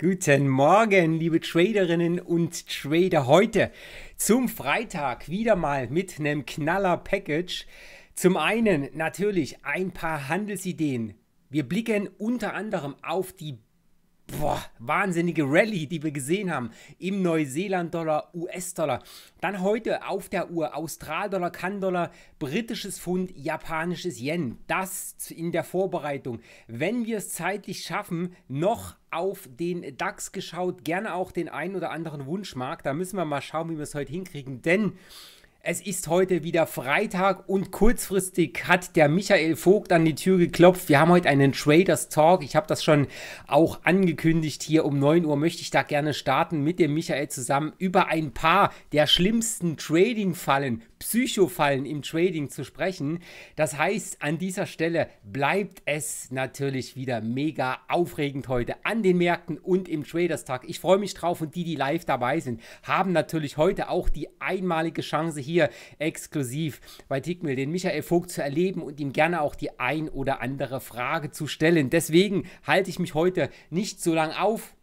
Guten Morgen, liebe Traderinnen und Trader. Heute zum Freitag wieder mal mit einem Knaller-Package. Zum einen natürlich ein paar Handelsideen. Wir blicken unter anderem auf die boah, wahnsinnige Rallye, die wir gesehen haben im Neuseeland-Dollar, US-Dollar. Dann heute auf der Uhr Austral-Dollar, Kann-Dollar, britisches Pfund, japanisches Yen. Das in der Vorbereitung. Wenn wir es zeitlich schaffen, noch auf den DAX geschaut, gerne auch den einen oder anderen Wunschmarkt. Da müssen wir mal schauen, wie wir es heute hinkriegen, denn es ist heute wieder Freitag und kurzfristig hat der Michael Vogt an die Tür geklopft. Wir haben heute einen Traders Talk. Ich habe das schon auch angekündigt. Hier um 9 Uhr möchte ich da gerne starten mit dem Michael zusammen über ein paar der schlimmsten Trading-Fallen Psychofallen im Trading zu sprechen. Das heißt, an dieser Stelle bleibt es natürlich wieder mega aufregend heute an den Märkten und im Traderstag. Ich freue mich drauf und die, die live dabei sind, haben natürlich heute auch die einmalige Chance hier exklusiv bei Tickmill den Michael Vogt zu erleben und ihm gerne auch die ein oder andere Frage zu stellen. Deswegen halte ich mich heute nicht so lange auf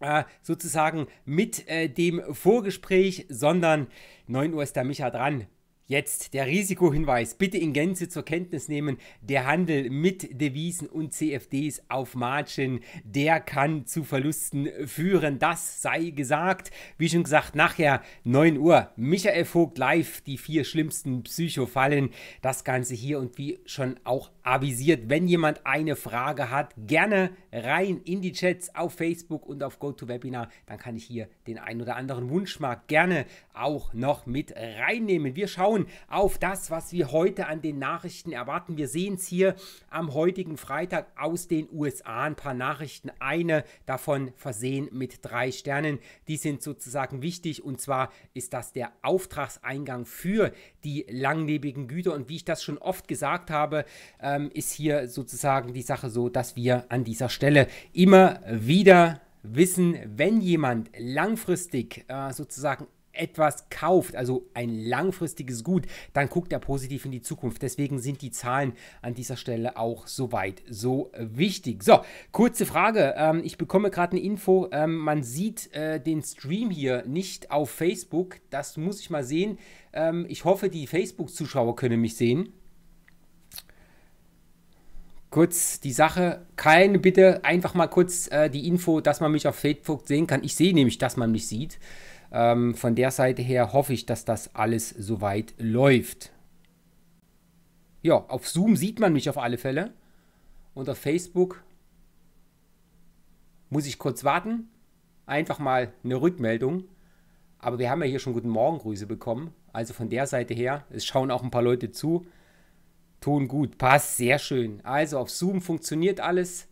äh, sozusagen mit äh, dem Vorgespräch, sondern 9 Uhr ist der Micha dran. Jetzt der Risikohinweis. Bitte in Gänze zur Kenntnis nehmen, der Handel mit Devisen und CFDs auf Margin, der kann zu Verlusten führen. Das sei gesagt. Wie schon gesagt, nachher 9 Uhr. Michael Vogt live, die vier schlimmsten Psychofallen. Das Ganze hier und wie schon auch avisiert. Wenn jemand eine Frage hat, gerne rein in die Chats auf Facebook und auf GoToWebinar. Dann kann ich hier den einen oder anderen Wunschmarkt gerne auch noch mit reinnehmen. Wir schauen Reaktion auf das, was wir heute an den Nachrichten erwarten. Wir sehen es hier am heutigen Freitag aus den USA. Ein paar Nachrichten, eine davon versehen mit drei Sternen. Die sind sozusagen wichtig und zwar ist das der Auftragseingang für die langlebigen Güter. Und wie ich das schon oft gesagt habe, ähm, ist hier sozusagen die Sache so, dass wir an dieser Stelle immer wieder wissen, wenn jemand langfristig äh, sozusagen etwas kauft, also ein langfristiges Gut, dann guckt er positiv in die Zukunft. Deswegen sind die Zahlen an dieser Stelle auch soweit so wichtig. So, kurze Frage. Ähm, ich bekomme gerade eine Info. Ähm, man sieht äh, den Stream hier nicht auf Facebook. Das muss ich mal sehen. Ähm, ich hoffe, die Facebook-Zuschauer können mich sehen kurz die Sache. Keine bitte einfach mal kurz äh, die Info, dass man mich auf Facebook sehen kann. Ich sehe nämlich, dass man mich sieht. Ähm, von der Seite her hoffe ich, dass das alles soweit läuft. Ja, auf Zoom sieht man mich auf alle Fälle. Und auf Facebook muss ich kurz warten. Einfach mal eine Rückmeldung. Aber wir haben ja hier schon Guten Morgengrüße bekommen. Also von der Seite her, es schauen auch ein paar Leute zu. Ton gut, passt sehr schön. Also auf Zoom funktioniert alles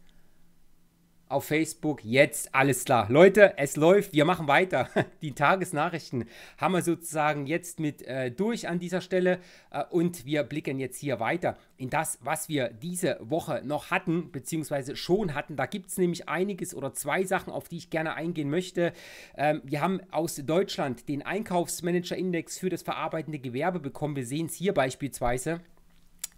auf Facebook. Jetzt alles klar. Leute, es läuft. Wir machen weiter. Die Tagesnachrichten haben wir sozusagen jetzt mit äh, durch an dieser Stelle. Äh, und wir blicken jetzt hier weiter in das, was wir diese Woche noch hatten, beziehungsweise schon hatten. Da gibt es nämlich einiges oder zwei Sachen, auf die ich gerne eingehen möchte. Ähm, wir haben aus Deutschland den Einkaufsmanager-Index für das verarbeitende Gewerbe bekommen. Wir sehen es hier beispielsweise.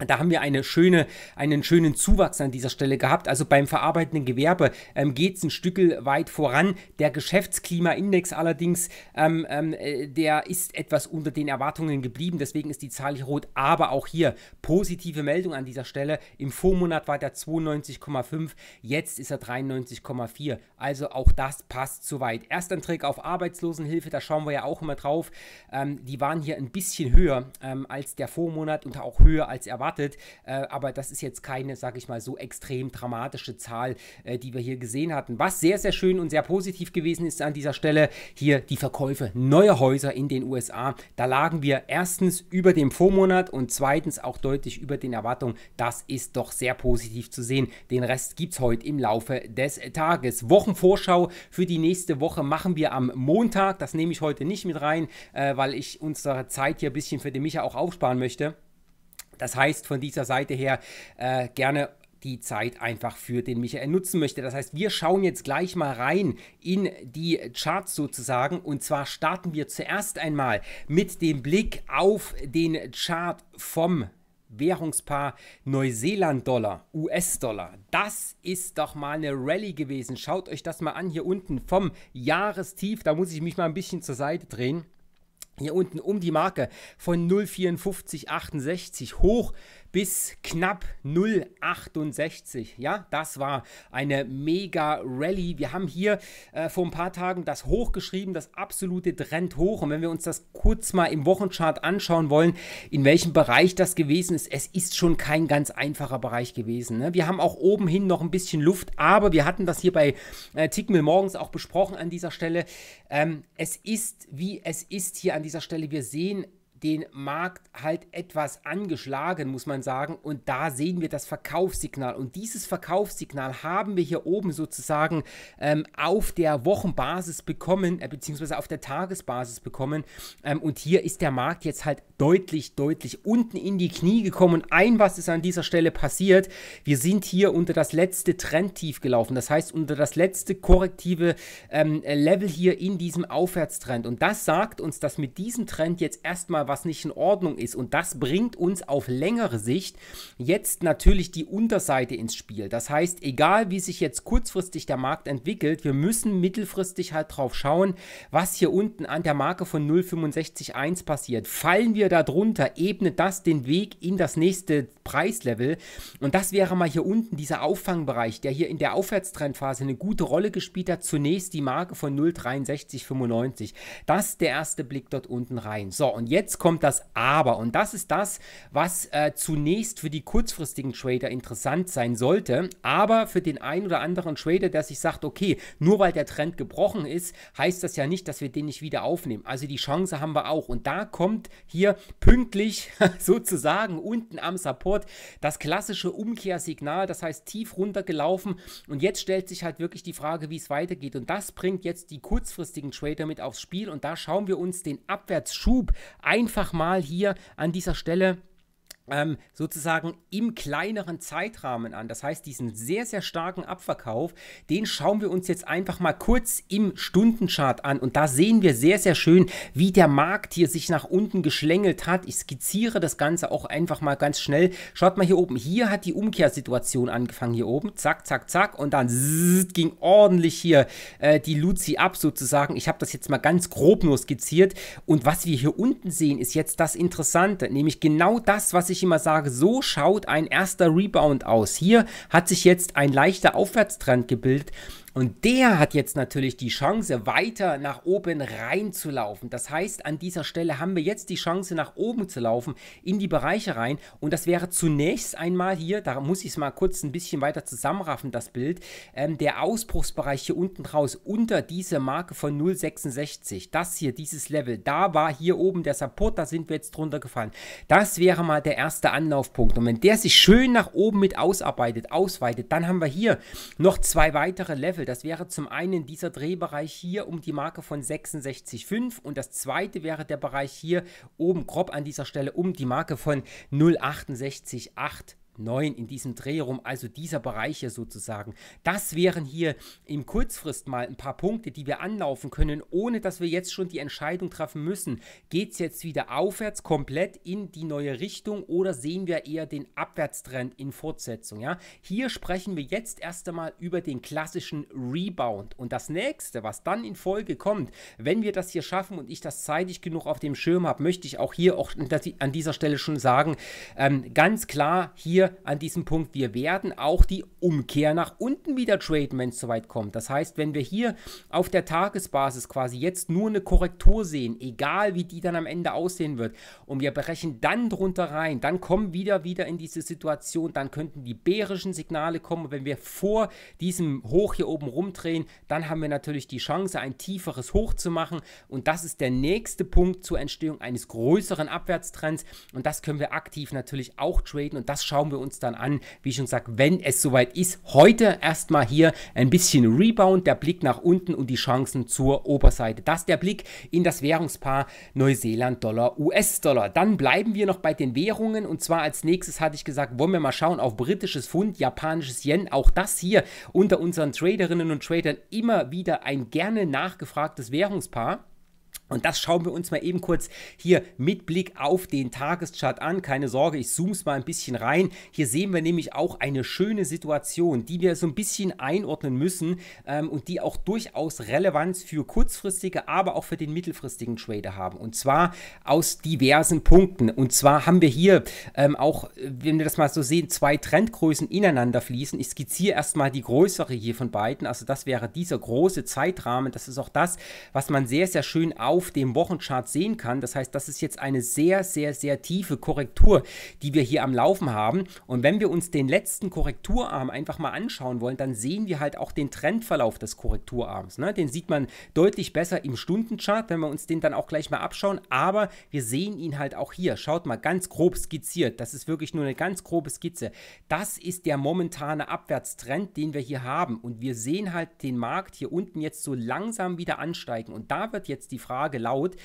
Da haben wir eine schöne, einen schönen Zuwachs an dieser Stelle gehabt. Also beim verarbeitenden Gewerbe ähm, geht es ein Stück weit voran. Der Geschäftsklimaindex allerdings, ähm, ähm, äh, der ist etwas unter den Erwartungen geblieben. Deswegen ist die Zahl hier rot. Aber auch hier positive Meldung an dieser Stelle. Im Vormonat war der 92,5, jetzt ist er 93,4. Also auch das passt soweit. Erstanträge auf Arbeitslosenhilfe, da schauen wir ja auch immer drauf. Ähm, die waren hier ein bisschen höher ähm, als der Vormonat und auch höher als erwartet erwartet. Äh, aber das ist jetzt keine, sage ich mal, so extrem dramatische Zahl, äh, die wir hier gesehen hatten. Was sehr, sehr schön und sehr positiv gewesen ist an dieser Stelle, hier die Verkäufe neuer Häuser in den USA. Da lagen wir erstens über dem Vormonat und zweitens auch deutlich über den Erwartungen. Das ist doch sehr positiv zu sehen. Den Rest gibt es heute im Laufe des Tages. Wochenvorschau für die nächste Woche machen wir am Montag. Das nehme ich heute nicht mit rein, äh, weil ich unsere Zeit hier ein bisschen für den Micha auch aufsparen möchte. Das heißt, von dieser Seite her äh, gerne die Zeit einfach für den Michael nutzen möchte. Das heißt, wir schauen jetzt gleich mal rein in die Charts sozusagen. Und zwar starten wir zuerst einmal mit dem Blick auf den Chart vom Währungspaar Neuseeland-Dollar, US-Dollar. Das ist doch mal eine Rallye gewesen. Schaut euch das mal an hier unten vom Jahrestief. Da muss ich mich mal ein bisschen zur Seite drehen hier unten um die Marke von 0,5468 hoch bis knapp 0,68. Ja, das war eine mega Rallye. Wir haben hier äh, vor ein paar Tagen das hochgeschrieben, das absolute Trend hoch. Und wenn wir uns das kurz mal im Wochenchart anschauen wollen, in welchem Bereich das gewesen ist, es ist schon kein ganz einfacher Bereich gewesen. Ne? Wir haben auch oben hin noch ein bisschen Luft, aber wir hatten das hier bei äh, Tickmill morgens auch besprochen an dieser Stelle. Ähm, es ist, wie es ist hier an dieser Stelle. Wir sehen den Markt halt etwas angeschlagen, muss man sagen. Und da sehen wir das Verkaufssignal. Und dieses Verkaufssignal haben wir hier oben sozusagen ähm, auf der Wochenbasis bekommen, äh, beziehungsweise auf der Tagesbasis bekommen. Ähm, und hier ist der Markt jetzt halt deutlich, deutlich unten in die Knie gekommen. ein was ist an dieser Stelle passiert. Wir sind hier unter das letzte Trendtief gelaufen. Das heißt, unter das letzte korrektive ähm, Level hier in diesem Aufwärtstrend. Und das sagt uns, dass mit diesem Trend jetzt erstmal was nicht in Ordnung ist. Und das bringt uns auf längere Sicht jetzt natürlich die Unterseite ins Spiel. Das heißt, egal wie sich jetzt kurzfristig der Markt entwickelt, wir müssen mittelfristig halt drauf schauen, was hier unten an der Marke von 0,651 passiert. Fallen wir da drunter, ebnet das den Weg in das nächste Preislevel. Und das wäre mal hier unten dieser Auffangbereich, der hier in der Aufwärtstrendphase eine gute Rolle gespielt hat. Zunächst die Marke von 0,6395. Das ist der erste Blick dort unten rein. So, und jetzt kommt das Aber. Und das ist das, was äh, zunächst für die kurzfristigen Trader interessant sein sollte. Aber für den einen oder anderen Trader, der sich sagt, okay, nur weil der Trend gebrochen ist, heißt das ja nicht, dass wir den nicht wieder aufnehmen. Also die Chance haben wir auch. Und da kommt hier pünktlich sozusagen unten am Support das klassische Umkehrsignal. Das heißt, tief runtergelaufen. Und jetzt stellt sich halt wirklich die Frage, wie es weitergeht. Und das bringt jetzt die kurzfristigen Trader mit aufs Spiel. Und da schauen wir uns den Abwärtsschub ein einfach mal hier an dieser Stelle ähm, sozusagen im kleineren Zeitrahmen an. Das heißt, diesen sehr, sehr starken Abverkauf, den schauen wir uns jetzt einfach mal kurz im Stundenchart an. Und da sehen wir sehr, sehr schön, wie der Markt hier sich nach unten geschlängelt hat. Ich skizziere das Ganze auch einfach mal ganz schnell. Schaut mal hier oben. Hier hat die Umkehrsituation angefangen. Hier oben. Zack, zack, zack. Und dann ging ordentlich hier äh, die Luzi ab sozusagen. Ich habe das jetzt mal ganz grob nur skizziert. Und was wir hier unten sehen, ist jetzt das Interessante. Nämlich genau das, was ich immer sage, so schaut ein erster Rebound aus. Hier hat sich jetzt ein leichter Aufwärtstrend gebildet. Und der hat jetzt natürlich die Chance, weiter nach oben reinzulaufen. Das heißt, an dieser Stelle haben wir jetzt die Chance, nach oben zu laufen, in die Bereiche rein. Und das wäre zunächst einmal hier, da muss ich es mal kurz ein bisschen weiter zusammenraffen, das Bild, ähm, der Ausbruchsbereich hier unten raus, unter diese Marke von 0,66. Das hier, dieses Level, da war hier oben der Support, da sind wir jetzt drunter gefallen. Das wäre mal der erste Anlaufpunkt. Und wenn der sich schön nach oben mit ausarbeitet, ausweitet, dann haben wir hier noch zwei weitere Level. Zweifel. Das wäre zum einen dieser Drehbereich hier um die Marke von 66,5 und das zweite wäre der Bereich hier oben grob an dieser Stelle um die Marke von 0,68,8. 9 in diesem Dreh also dieser Bereich hier sozusagen. Das wären hier im Kurzfrist mal ein paar Punkte, die wir anlaufen können, ohne dass wir jetzt schon die Entscheidung treffen müssen. Geht es jetzt wieder aufwärts komplett in die neue Richtung oder sehen wir eher den Abwärtstrend in Fortsetzung? Ja? Hier sprechen wir jetzt erst einmal über den klassischen Rebound. Und das nächste, was dann in Folge kommt, wenn wir das hier schaffen und ich das zeitig genug auf dem Schirm habe, möchte ich auch hier auch an dieser Stelle schon sagen, ähm, ganz klar hier an diesem Punkt, wir werden auch die Umkehr nach unten wieder traden, wenn es soweit kommt. Das heißt, wenn wir hier auf der Tagesbasis quasi jetzt nur eine Korrektur sehen, egal wie die dann am Ende aussehen wird, und wir brechen dann drunter rein, dann kommen wieder wieder in diese Situation, dann könnten die bärischen Signale kommen. wenn wir vor diesem Hoch hier oben rumdrehen, dann haben wir natürlich die Chance, ein tieferes Hoch zu machen. Und das ist der nächste Punkt zur Entstehung eines größeren Abwärtstrends. Und das können wir aktiv natürlich auch traden. Und das schauen wir schauen wir uns dann an, wie schon gesagt, wenn es soweit ist. Heute erstmal hier ein bisschen Rebound, der Blick nach unten und die Chancen zur Oberseite. Das der Blick in das Währungspaar Neuseeland-Dollar, US-Dollar. Dann bleiben wir noch bei den Währungen und zwar als nächstes hatte ich gesagt, wollen wir mal schauen auf britisches Pfund, japanisches Yen. Auch das hier unter unseren Traderinnen und Tradern immer wieder ein gerne nachgefragtes Währungspaar. Und das schauen wir uns mal eben kurz hier mit Blick auf den Tageschart an. Keine Sorge, ich zoome es mal ein bisschen rein. Hier sehen wir nämlich auch eine schöne Situation, die wir so ein bisschen einordnen müssen ähm, und die auch durchaus Relevanz für kurzfristige, aber auch für den mittelfristigen Trader haben. Und zwar aus diversen Punkten. Und zwar haben wir hier ähm, auch, wenn wir das mal so sehen, zwei Trendgrößen ineinander fließen. Ich skizziere erstmal die größere hier von beiden. Also das wäre dieser große Zeitrahmen. Das ist auch das, was man sehr, sehr schön auf auf dem Wochenchart sehen kann. Das heißt, das ist jetzt eine sehr, sehr, sehr tiefe Korrektur, die wir hier am Laufen haben. Und wenn wir uns den letzten Korrekturarm einfach mal anschauen wollen, dann sehen wir halt auch den Trendverlauf des Korrekturarms. Ne? Den sieht man deutlich besser im Stundenchart, wenn wir uns den dann auch gleich mal abschauen. Aber wir sehen ihn halt auch hier. Schaut mal, ganz grob skizziert. Das ist wirklich nur eine ganz grobe Skizze. Das ist der momentane Abwärtstrend, den wir hier haben. Und wir sehen halt den Markt hier unten jetzt so langsam wieder ansteigen. Und da wird jetzt die Frage, Klage laut,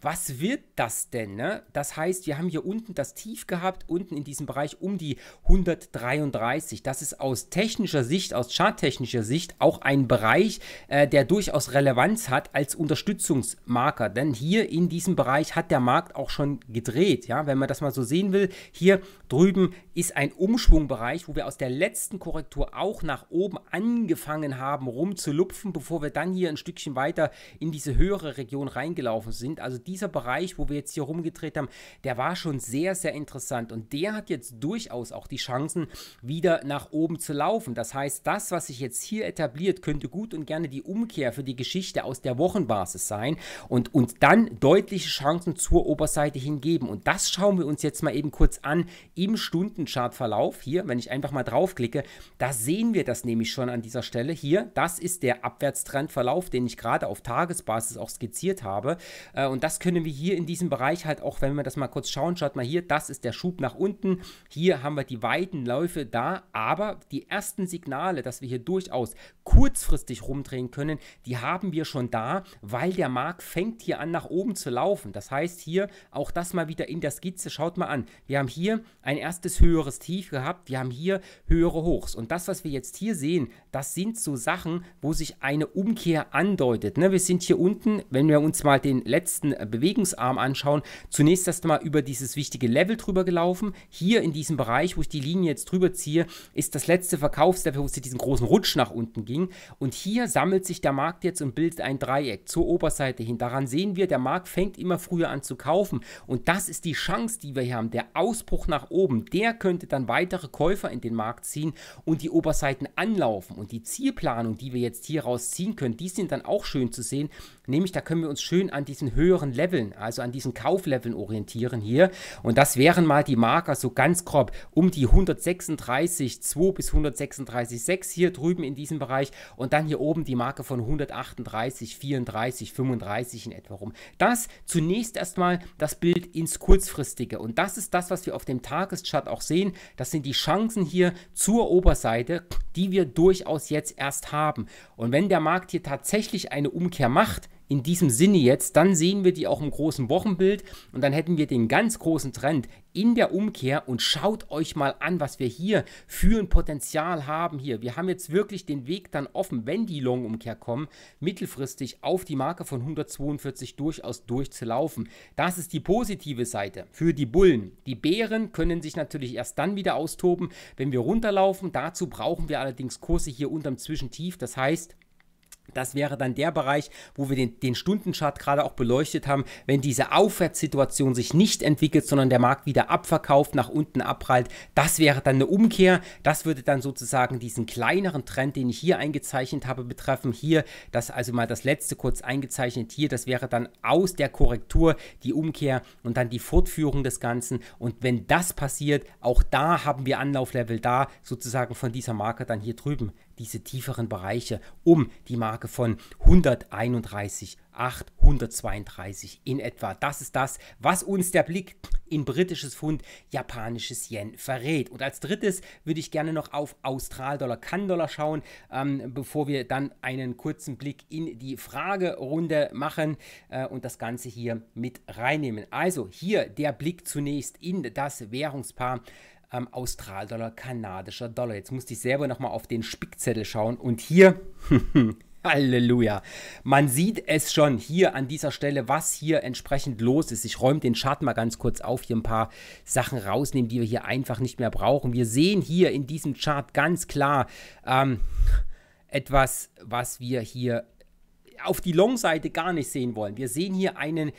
was wird das denn? Ne? Das heißt, wir haben hier unten das Tief gehabt, unten in diesem Bereich um die 133. Das ist aus technischer Sicht, aus charttechnischer Sicht auch ein Bereich, äh, der durchaus Relevanz hat als Unterstützungsmarker. Denn hier in diesem Bereich hat der Markt auch schon gedreht. Ja? Wenn man das mal so sehen will, hier drüben ist ein Umschwungbereich, wo wir aus der letzten Korrektur auch nach oben angefangen haben, rumzulupfen, bevor wir dann hier ein Stückchen weiter in diese höhere Region reingelaufen sind. Also dieser Bereich, wo wir jetzt hier rumgedreht haben, der war schon sehr, sehr interessant und der hat jetzt durchaus auch die Chancen, wieder nach oben zu laufen. Das heißt, das, was sich jetzt hier etabliert, könnte gut und gerne die Umkehr für die Geschichte aus der Wochenbasis sein und uns dann deutliche Chancen zur Oberseite hingeben. Und das schauen wir uns jetzt mal eben kurz an im Stundenchartverlauf. Hier, wenn ich einfach mal draufklicke, da sehen wir das nämlich schon an dieser Stelle. Hier, das ist der Abwärtstrendverlauf, den ich gerade auf Tagesbasis auch skizziert habe. Äh, und das das können wir hier in diesem Bereich halt auch, wenn wir das mal kurz schauen, schaut mal hier, das ist der Schub nach unten. Hier haben wir die weiten Läufe da, aber die ersten Signale, dass wir hier durchaus kurzfristig rumdrehen können, die haben wir schon da, weil der Markt fängt hier an nach oben zu laufen. Das heißt hier auch das mal wieder in der Skizze, schaut mal an. Wir haben hier ein erstes höheres Tief gehabt, wir haben hier höhere Hochs und das, was wir jetzt hier sehen, das sind so Sachen, wo sich eine Umkehr andeutet. Ne? Wir sind hier unten, wenn wir uns mal den letzten äh, äh, Bewegungsarm anschauen, zunächst erstmal über dieses wichtige Level drüber gelaufen. Hier in diesem Bereich, wo ich die Linie jetzt drüber ziehe, ist das letzte Verkaufslevel, wo es diesen großen Rutsch nach unten ging. Und hier sammelt sich der Markt jetzt und bildet ein Dreieck zur Oberseite hin. Daran sehen wir, der Markt fängt immer früher an zu kaufen. Und das ist die Chance, die wir hier haben. Der Ausbruch nach oben, der könnte dann weitere Käufer in den Markt ziehen und die Oberseiten anlaufen. Und die Zielplanung, die wir jetzt hier rausziehen können, die sind dann auch schön zu sehen, Nämlich, da können wir uns schön an diesen höheren Leveln, also an diesen Kaufleveln orientieren hier. Und das wären mal die Marker so ganz grob um die 136,2 bis 136,6 hier drüben in diesem Bereich. Und dann hier oben die Marke von 138, 34, 35 in etwa rum. Das zunächst erstmal das Bild ins kurzfristige. Und das ist das, was wir auf dem Tageschart auch sehen. Das sind die Chancen hier zur Oberseite, die wir durchaus jetzt erst haben. Und wenn der Markt hier tatsächlich eine Umkehr macht, in diesem Sinne jetzt, dann sehen wir die auch im großen Wochenbild und dann hätten wir den ganz großen Trend in der Umkehr und schaut euch mal an, was wir hier für ein Potenzial haben hier. Wir haben jetzt wirklich den Weg dann offen, wenn die Long-Umkehr kommen, mittelfristig auf die Marke von 142 durchaus durchzulaufen. Das ist die positive Seite für die Bullen. Die Bären können sich natürlich erst dann wieder austoben, wenn wir runterlaufen. Dazu brauchen wir allerdings Kurse hier unterm Zwischentief. Das heißt, das wäre dann der Bereich, wo wir den, den Stundenchart gerade auch beleuchtet haben. Wenn diese Aufwärtssituation sich nicht entwickelt, sondern der Markt wieder abverkauft, nach unten abprallt, das wäre dann eine Umkehr. Das würde dann sozusagen diesen kleineren Trend, den ich hier eingezeichnet habe, betreffen. Hier, das also mal das letzte kurz eingezeichnet hier, das wäre dann aus der Korrektur die Umkehr und dann die Fortführung des Ganzen. Und wenn das passiert, auch da haben wir Anlauflevel da, sozusagen von dieser Marke dann hier drüben diese tieferen Bereiche um die Marke von 131,8, 132 in etwa. Das ist das, was uns der Blick in britisches Pfund, japanisches Yen verrät. Und als drittes würde ich gerne noch auf Austral-Dollar, kann schauen, ähm, bevor wir dann einen kurzen Blick in die Fragerunde machen äh, und das Ganze hier mit reinnehmen. Also hier der Blick zunächst in das Währungspaar ähm, Australdollar, kanadischer Dollar. Jetzt musste ich selber nochmal auf den Spickzettel schauen und hier, Halleluja. Man sieht es schon hier an dieser Stelle, was hier entsprechend los ist. Ich räume den Chart mal ganz kurz auf, hier ein paar Sachen rausnehmen, die wir hier einfach nicht mehr brauchen. Wir sehen hier in diesem Chart ganz klar ähm, etwas, was wir hier auf die Long-Seite gar nicht sehen wollen. Wir sehen hier einen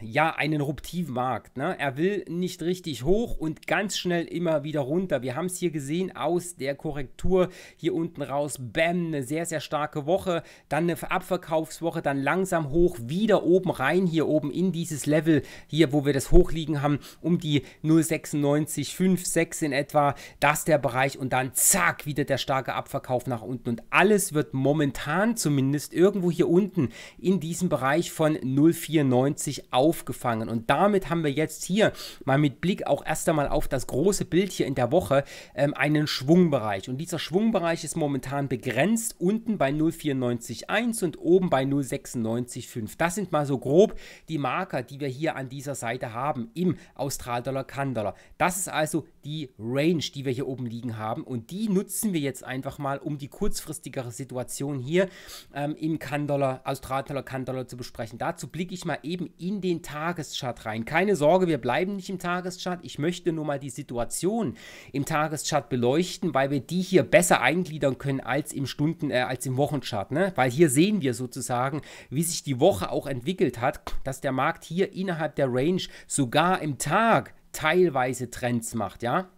ja, einen Ruptivmarkt. Ne? Er will nicht richtig hoch und ganz schnell immer wieder runter. Wir haben es hier gesehen aus der Korrektur hier unten raus. Bam, eine sehr, sehr starke Woche. Dann eine Abverkaufswoche, dann langsam hoch, wieder oben rein, hier oben in dieses Level hier, wo wir das Hochliegen haben, um die 0,96, 5, 6 in etwa. Das ist der Bereich und dann zack, wieder der starke Abverkauf nach unten. Und alles wird momentan zumindest irgendwo hier unten in diesem Bereich von 0,49 92 aufgefangen. Und damit haben wir jetzt hier mal mit Blick auch erst einmal auf das große Bild hier in der Woche ähm, einen Schwungbereich. Und dieser Schwungbereich ist momentan begrenzt unten bei 0,94,1 und oben bei 0,96,5. Das sind mal so grob die Marker, die wir hier an dieser Seite haben im Australdollar, Kandollar. Das ist also die Range, die wir hier oben liegen haben. Und die nutzen wir jetzt einfach mal, um die kurzfristigere Situation hier ähm, im Kandollar, Australdollar, Kandollar zu besprechen. Dazu blicke ich mal eben eben in den Tageschart rein. Keine Sorge, wir bleiben nicht im Tageschart. Ich möchte nur mal die Situation im Tageschart beleuchten, weil wir die hier besser eingliedern können als im Stunden, äh, als im Wochenchart. Ne? Weil hier sehen wir sozusagen, wie sich die Woche auch entwickelt hat, dass der Markt hier innerhalb der Range sogar im Tag teilweise Trends macht, ja.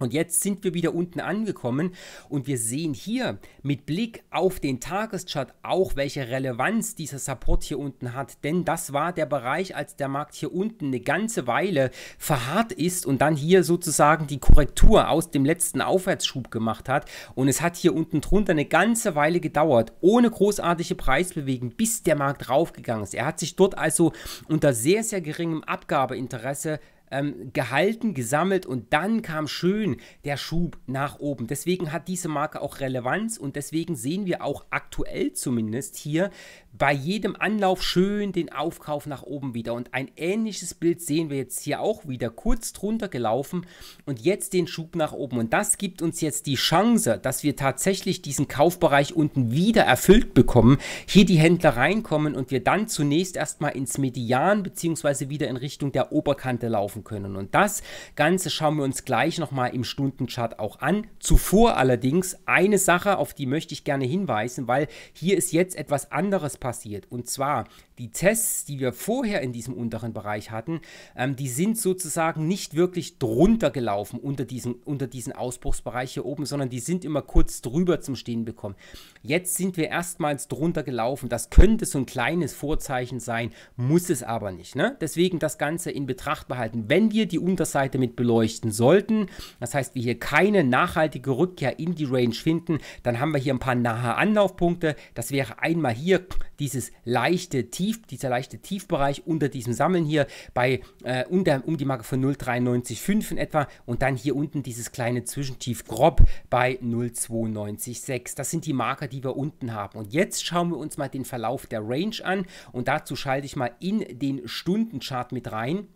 Und jetzt sind wir wieder unten angekommen und wir sehen hier mit Blick auf den Tageschart auch, welche Relevanz dieser Support hier unten hat. Denn das war der Bereich, als der Markt hier unten eine ganze Weile verharrt ist und dann hier sozusagen die Korrektur aus dem letzten Aufwärtsschub gemacht hat. Und es hat hier unten drunter eine ganze Weile gedauert, ohne großartige Preisbewegung, bis der Markt raufgegangen ist. Er hat sich dort also unter sehr, sehr geringem Abgabeinteresse ähm, gehalten, gesammelt und dann kam schön der Schub nach oben. Deswegen hat diese Marke auch Relevanz und deswegen sehen wir auch aktuell zumindest hier bei jedem Anlauf schön den Aufkauf nach oben wieder. Und ein ähnliches Bild sehen wir jetzt hier auch wieder kurz drunter gelaufen und jetzt den Schub nach oben. Und das gibt uns jetzt die Chance, dass wir tatsächlich diesen Kaufbereich unten wieder erfüllt bekommen, hier die Händler reinkommen und wir dann zunächst erstmal ins Median bzw. wieder in Richtung der Oberkante laufen laufen können. Und das Ganze schauen wir uns gleich nochmal im Stundenchart auch an. Zuvor allerdings eine Sache, auf die möchte ich gerne hinweisen, weil hier ist jetzt etwas anderes passiert. Und zwar die Tests, die wir vorher in diesem unteren Bereich hatten, ähm, die sind sozusagen nicht wirklich drunter gelaufen unter diesen, unter diesen Ausbruchsbereich hier oben, sondern die sind immer kurz drüber zum Stehen bekommen. Jetzt sind wir erstmals drunter gelaufen. Das könnte so ein kleines Vorzeichen sein, muss es aber nicht. Ne? Deswegen das Ganze in Betracht behalten wenn wir die Unterseite mit beleuchten sollten. Das heißt, wir hier keine nachhaltige Rückkehr in die Range finden, dann haben wir hier ein paar nahe Anlaufpunkte. Das wäre einmal hier dieses leichte Tief, dieser leichte Tiefbereich unter diesem Sammeln hier bei äh, unter, um die Marke von 0,93,5 in etwa und dann hier unten dieses kleine Zwischentief grob bei 0,92,6. Das sind die Marker, die wir unten haben. Und jetzt schauen wir uns mal den Verlauf der Range an und dazu schalte ich mal in den Stundenchart mit rein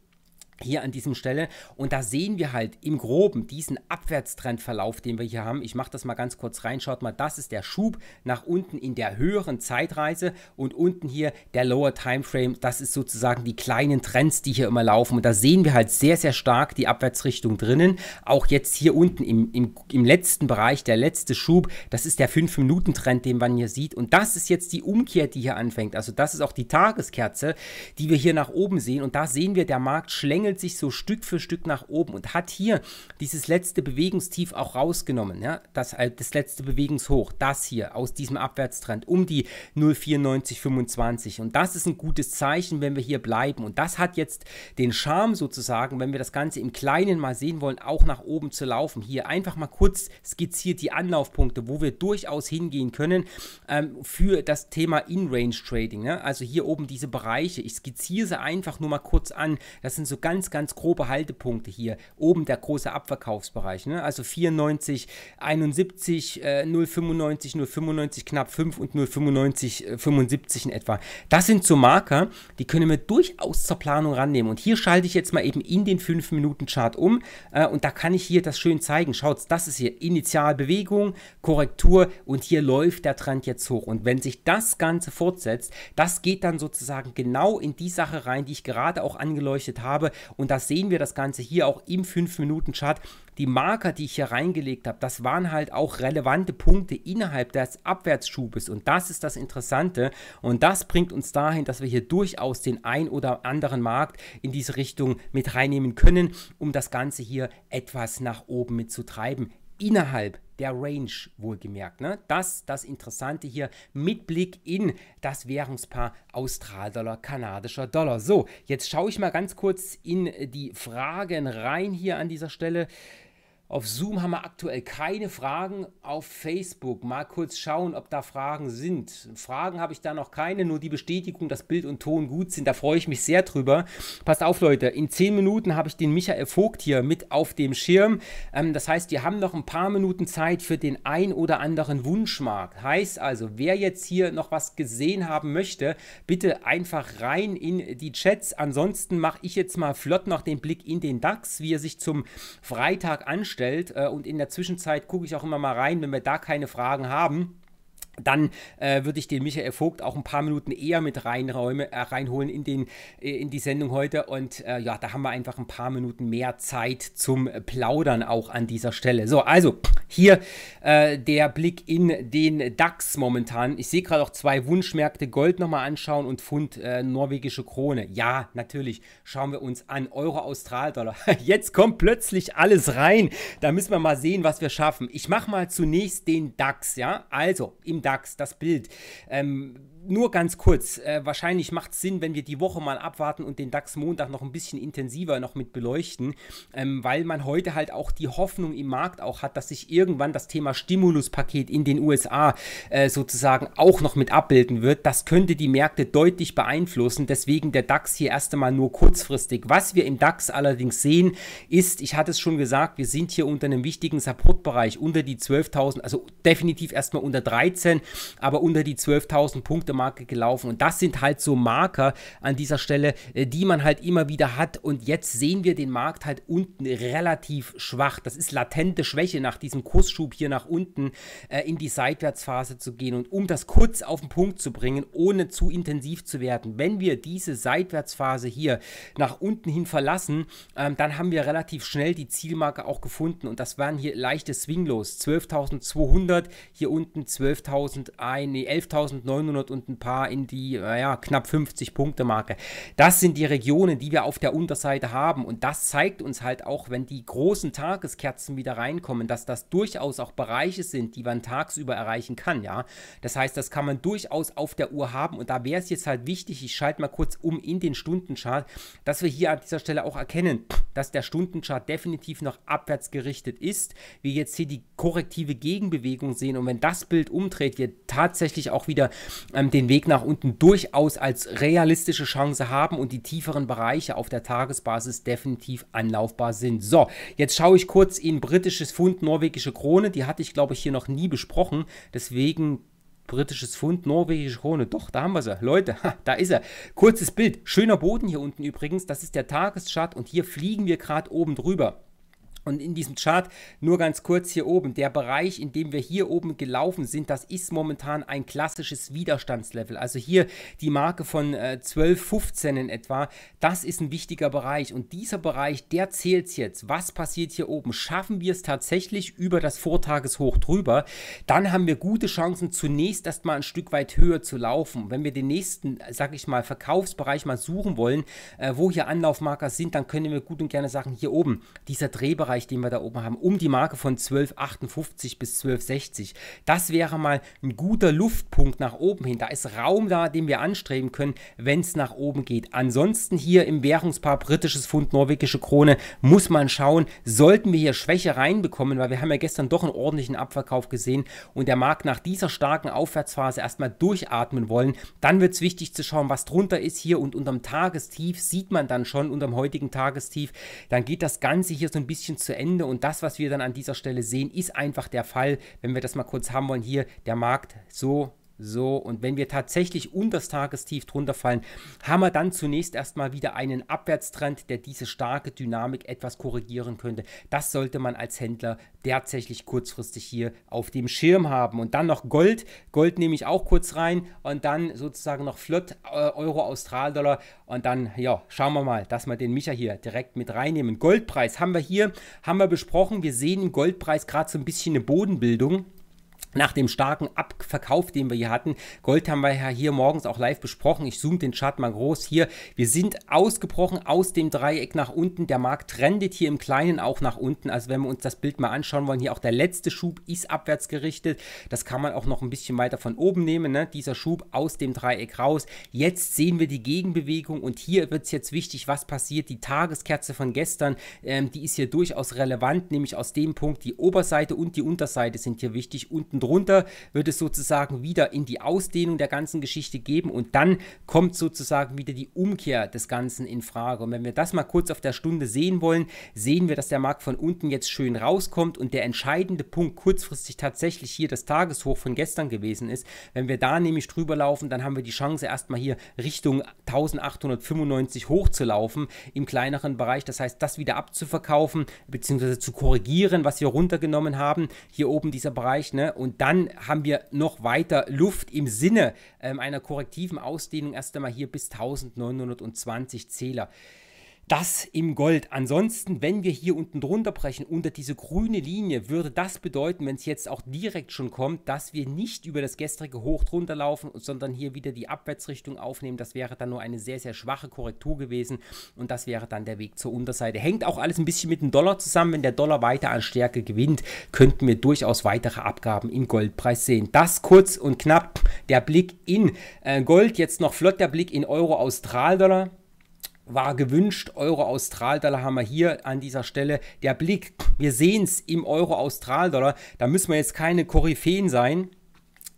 hier an diesem Stelle. Und da sehen wir halt im Groben diesen Abwärtstrendverlauf, den wir hier haben. Ich mache das mal ganz kurz rein. Schaut mal, das ist der Schub nach unten in der höheren Zeitreise und unten hier der Lower Timeframe. Das ist sozusagen die kleinen Trends, die hier immer laufen. Und da sehen wir halt sehr, sehr stark die Abwärtsrichtung drinnen. Auch jetzt hier unten im, im, im letzten Bereich, der letzte Schub, das ist der 5-Minuten-Trend, den man hier sieht. Und das ist jetzt die Umkehr, die hier anfängt. Also das ist auch die Tageskerze, die wir hier nach oben sehen. Und da sehen wir, der Markt schlängelt hangelt sich so Stück für Stück nach oben und hat hier dieses letzte Bewegungstief auch rausgenommen, ja, das, äh, das letzte Bewegungshoch, das hier aus diesem Abwärtstrend um die 0,9425 und das ist ein gutes Zeichen, wenn wir hier bleiben und das hat jetzt den Charme sozusagen, wenn wir das Ganze im Kleinen mal sehen wollen, auch nach oben zu laufen. Hier einfach mal kurz skizziert die Anlaufpunkte, wo wir durchaus hingehen können ähm, für das Thema In-Range-Trading, ne? also hier oben diese Bereiche, ich skizziere sie einfach nur mal kurz an, das sind so ganz ganz, ganz grobe Haltepunkte hier. Oben der große Abverkaufsbereich, ne? also 94, 71, äh, 095, 095, knapp 5 und 095, äh, 75 in etwa. Das sind so Marker, die können wir durchaus zur Planung rannehmen. Und hier schalte ich jetzt mal eben in den 5-Minuten-Chart um äh, und da kann ich hier das schön zeigen. Schaut, das ist hier Initialbewegung, Korrektur und hier läuft der Trend jetzt hoch. Und wenn sich das Ganze fortsetzt, das geht dann sozusagen genau in die Sache rein, die ich gerade auch angeleuchtet habe. Und da sehen wir das Ganze hier auch im 5-Minuten-Chart. Die Marker, die ich hier reingelegt habe, das waren halt auch relevante Punkte innerhalb des Abwärtsschubes. Und das ist das Interessante. Und das bringt uns dahin, dass wir hier durchaus den ein oder anderen Markt in diese Richtung mit reinnehmen können, um das Ganze hier etwas nach oben mitzutreiben. Innerhalb der Range wohlgemerkt. Ne? Das, das Interessante hier mit Blick in das Währungspaar Australdollar, kanadischer Dollar. So, jetzt schaue ich mal ganz kurz in die Fragen rein hier an dieser Stelle. Auf Zoom haben wir aktuell keine Fragen. Auf Facebook mal kurz schauen, ob da Fragen sind. Fragen habe ich da noch keine, nur die Bestätigung, dass Bild und Ton gut sind. Da freue ich mich sehr drüber. Passt auf, Leute. In 10 Minuten habe ich den Michael Vogt hier mit auf dem Schirm. Ähm, das heißt, wir haben noch ein paar Minuten Zeit für den ein oder anderen Wunschmarkt. Heißt also, wer jetzt hier noch was gesehen haben möchte, bitte einfach rein in die Chats. Ansonsten mache ich jetzt mal flott noch den Blick in den DAX, wie er sich zum Freitag anstellt gestellt. Äh, und in der Zwischenzeit gucke ich auch immer mal rein, wenn wir da keine Fragen haben dann äh, würde ich den Michael Vogt auch ein paar Minuten eher mit reinräume, äh, reinholen in, den, äh, in die Sendung heute. Und äh, ja, da haben wir einfach ein paar Minuten mehr Zeit zum Plaudern auch an dieser Stelle. So, also hier äh, der Blick in den DAX momentan. Ich sehe gerade auch zwei Wunschmärkte, Gold nochmal anschauen und Pfund äh, norwegische Krone. Ja, natürlich schauen wir uns an Euro, austral dollar Jetzt kommt plötzlich alles rein. Da müssen wir mal sehen, was wir schaffen. Ich mache mal zunächst den DAX, ja. Also im DAX DAX, das Bild. Ähm, nur ganz kurz, äh, wahrscheinlich macht es Sinn, wenn wir die Woche mal abwarten und den DAX Montag noch ein bisschen intensiver noch mit beleuchten, ähm, weil man heute halt auch die Hoffnung im Markt auch hat, dass sich irgendwann das Thema Stimuluspaket in den USA äh, sozusagen auch noch mit abbilden wird. Das könnte die Märkte deutlich beeinflussen, deswegen der DAX hier erst einmal nur kurzfristig. Was wir im DAX allerdings sehen, ist, ich hatte es schon gesagt, wir sind hier unter einem wichtigen Supportbereich, unter die 12.000, also definitiv erstmal unter 13, aber unter die 12.000 Punkte Marke gelaufen. Und das sind halt so Marker an dieser Stelle, äh, die man halt immer wieder hat. Und jetzt sehen wir den Markt halt unten relativ schwach. Das ist latente Schwäche nach diesem Kursschub hier nach unten äh, in die Seitwärtsphase zu gehen. Und um das kurz auf den Punkt zu bringen, ohne zu intensiv zu werden, wenn wir diese Seitwärtsphase hier nach unten hin verlassen, ähm, dann haben wir relativ schnell die Zielmarke auch gefunden. Und das waren hier leichte Swinglos. 12.200, hier unten 12.000, nee, 11.900 und und ein paar in die naja, knapp 50 Punkte Marke. Das sind die Regionen, die wir auf der Unterseite haben und das zeigt uns halt auch, wenn die großen Tageskerzen wieder reinkommen, dass das durchaus auch Bereiche sind, die man tagsüber erreichen kann, ja. Das heißt, das kann man durchaus auf der Uhr haben und da wäre es jetzt halt wichtig, ich schalte mal kurz um in den Stundenchart, dass wir hier an dieser Stelle auch erkennen, dass der Stundenchart definitiv noch abwärts gerichtet ist. Wir jetzt hier die korrektive Gegenbewegung sehen und wenn das Bild umdreht, wir tatsächlich auch wieder ähm, den Weg nach unten durchaus als realistische Chance haben und die tieferen Bereiche auf der Tagesbasis definitiv anlaufbar sind. So, jetzt schaue ich kurz in britisches Pfund, norwegische Krone. Die hatte ich, glaube ich, hier noch nie besprochen. Deswegen britisches Pfund, norwegische Krone. Doch, da haben wir sie. Leute, da ist er. Kurzes Bild. Schöner Boden hier unten übrigens. Das ist der Tageschart und hier fliegen wir gerade oben drüber. Und in diesem Chart, nur ganz kurz hier oben, der Bereich, in dem wir hier oben gelaufen sind, das ist momentan ein klassisches Widerstandslevel. Also hier die Marke von äh, 15 in etwa, das ist ein wichtiger Bereich. Und dieser Bereich, der zählt jetzt. Was passiert hier oben? Schaffen wir es tatsächlich über das Vortageshoch drüber? Dann haben wir gute Chancen, zunächst erstmal ein Stück weit höher zu laufen. Wenn wir den nächsten, sag ich mal, Verkaufsbereich mal suchen wollen, äh, wo hier Anlaufmarker sind, dann können wir gut und gerne sagen, hier oben, dieser Drehbereich, Bereich, den wir da oben haben, um die Marke von 12,58 bis 12,60. Das wäre mal ein guter Luftpunkt nach oben hin. Da ist Raum da, den wir anstreben können, wenn es nach oben geht. Ansonsten hier im Währungspaar britisches Pfund, norwegische Krone muss man schauen, sollten wir hier Schwäche reinbekommen, weil wir haben ja gestern doch einen ordentlichen Abverkauf gesehen und der Markt nach dieser starken Aufwärtsphase erstmal durchatmen wollen, dann wird es wichtig zu schauen, was drunter ist hier und unterm Tagestief sieht man dann schon unterm heutigen Tagestief, dann geht das Ganze hier so ein bisschen zu zu Ende. Und das, was wir dann an dieser Stelle sehen, ist einfach der Fall, wenn wir das mal kurz haben wollen hier, der Markt so so, und wenn wir tatsächlich unter das Tagestief drunter fallen, haben wir dann zunächst erstmal wieder einen Abwärtstrend, der diese starke Dynamik etwas korrigieren könnte. Das sollte man als Händler tatsächlich kurzfristig hier auf dem Schirm haben. Und dann noch Gold. Gold nehme ich auch kurz rein und dann sozusagen noch Flirt äh, Euro, Australdollar. Und dann, ja, schauen wir mal, dass wir den Micha hier direkt mit reinnehmen. Goldpreis haben wir hier, haben wir besprochen. Wir sehen im Goldpreis gerade so ein bisschen eine Bodenbildung nach dem starken Abverkauf, den wir hier hatten. Gold haben wir ja hier morgens auch live besprochen. Ich zoome den Chart mal groß hier. Wir sind ausgebrochen aus dem Dreieck nach unten. Der Markt trendet hier im Kleinen auch nach unten. Also wenn wir uns das Bild mal anschauen wollen, hier auch der letzte Schub ist abwärts gerichtet. Das kann man auch noch ein bisschen weiter von oben nehmen. Ne? Dieser Schub aus dem Dreieck raus. Jetzt sehen wir die Gegenbewegung und hier wird es jetzt wichtig, was passiert. Die Tageskerze von gestern, ähm, die ist hier durchaus relevant, nämlich aus dem Punkt, die Oberseite und die Unterseite sind hier wichtig. Unten drunter drunter wird es sozusagen wieder in die Ausdehnung der ganzen Geschichte geben und dann kommt sozusagen wieder die Umkehr des Ganzen in Frage. Und wenn wir das mal kurz auf der Stunde sehen wollen, sehen wir, dass der Markt von unten jetzt schön rauskommt und der entscheidende Punkt kurzfristig tatsächlich hier das Tageshoch von gestern gewesen ist. Wenn wir da nämlich drüber laufen, dann haben wir die Chance erstmal hier Richtung 1895 hochzulaufen im kleineren Bereich. Das heißt, das wieder abzuverkaufen bzw. zu korrigieren, was wir runtergenommen haben. Hier oben dieser Bereich ne? und und dann haben wir noch weiter Luft im Sinne ähm, einer korrektiven Ausdehnung erst einmal hier bis 1920 Zähler das im Gold. Ansonsten, wenn wir hier unten drunter brechen, unter diese grüne Linie, würde das bedeuten, wenn es jetzt auch direkt schon kommt, dass wir nicht über das gestrige Hoch drunter laufen, sondern hier wieder die Abwärtsrichtung aufnehmen. Das wäre dann nur eine sehr, sehr schwache Korrektur gewesen und das wäre dann der Weg zur Unterseite. Hängt auch alles ein bisschen mit dem Dollar zusammen. Wenn der Dollar weiter an Stärke gewinnt, könnten wir durchaus weitere Abgaben im Goldpreis sehen. Das kurz und knapp der Blick in äh, Gold. Jetzt noch flott der Blick in Euro-Austral-Dollar war gewünscht. Euro-Austral-Dollar haben wir hier an dieser Stelle. Der Blick, wir sehen es im Euro-Austral-Dollar. Da müssen wir jetzt keine Koryphäen sein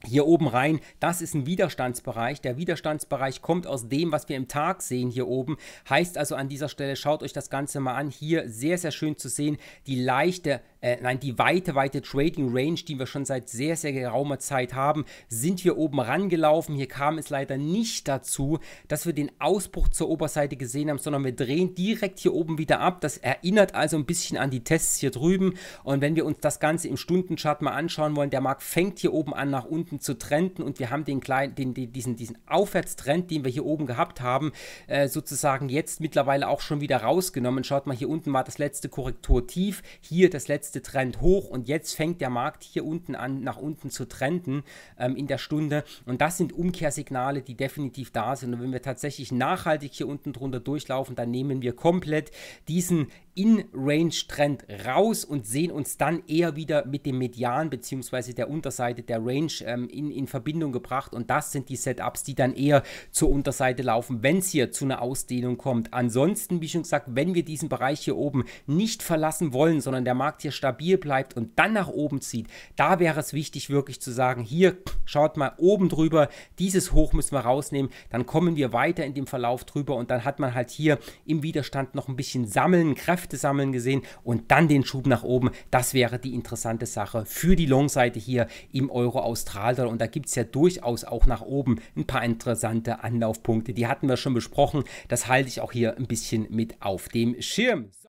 hier oben rein, das ist ein Widerstandsbereich. Der Widerstandsbereich kommt aus dem, was wir im Tag sehen hier oben. Heißt also an dieser Stelle, schaut euch das Ganze mal an. Hier sehr, sehr schön zu sehen, die leichte äh, nein, die weite, weite Trading Range, die wir schon seit sehr, sehr geraumer Zeit haben, sind wir oben rangelaufen. Hier kam es leider nicht dazu, dass wir den Ausbruch zur Oberseite gesehen haben, sondern wir drehen direkt hier oben wieder ab. Das erinnert also ein bisschen an die Tests hier drüben. Und wenn wir uns das Ganze im Stundenchart mal anschauen wollen, der Markt fängt hier oben an, nach unten zu trenden und wir haben den kleinen, den, den, diesen, diesen Aufwärtstrend, den wir hier oben gehabt haben, äh, sozusagen jetzt mittlerweile auch schon wieder rausgenommen. Schaut mal, hier unten war das letzte Korrektur tief, hier das letzte letzte Trend hoch und jetzt fängt der Markt hier unten an, nach unten zu trenden ähm, in der Stunde. Und das sind Umkehrsignale, die definitiv da sind. Und wenn wir tatsächlich nachhaltig hier unten drunter durchlaufen, dann nehmen wir komplett diesen in-Range-Trend raus und sehen uns dann eher wieder mit dem Median bzw. der Unterseite der Range ähm, in, in Verbindung gebracht. Und das sind die Setups, die dann eher zur Unterseite laufen, wenn es hier zu einer Ausdehnung kommt. Ansonsten, wie schon gesagt, wenn wir diesen Bereich hier oben nicht verlassen wollen, sondern der Markt hier stabil bleibt und dann nach oben zieht, da wäre es wichtig, wirklich zu sagen, hier schaut mal oben drüber, dieses Hoch müssen wir rausnehmen, dann kommen wir weiter in dem Verlauf drüber und dann hat man halt hier im Widerstand noch ein bisschen sammeln, Kräfte Kräfte sammeln gesehen und dann den Schub nach oben. Das wäre die interessante Sache für die Long-Seite hier im Euro Austral. Und da gibt es ja durchaus auch nach oben ein paar interessante Anlaufpunkte. Die hatten wir schon besprochen. Das halte ich auch hier ein bisschen mit auf dem Schirm.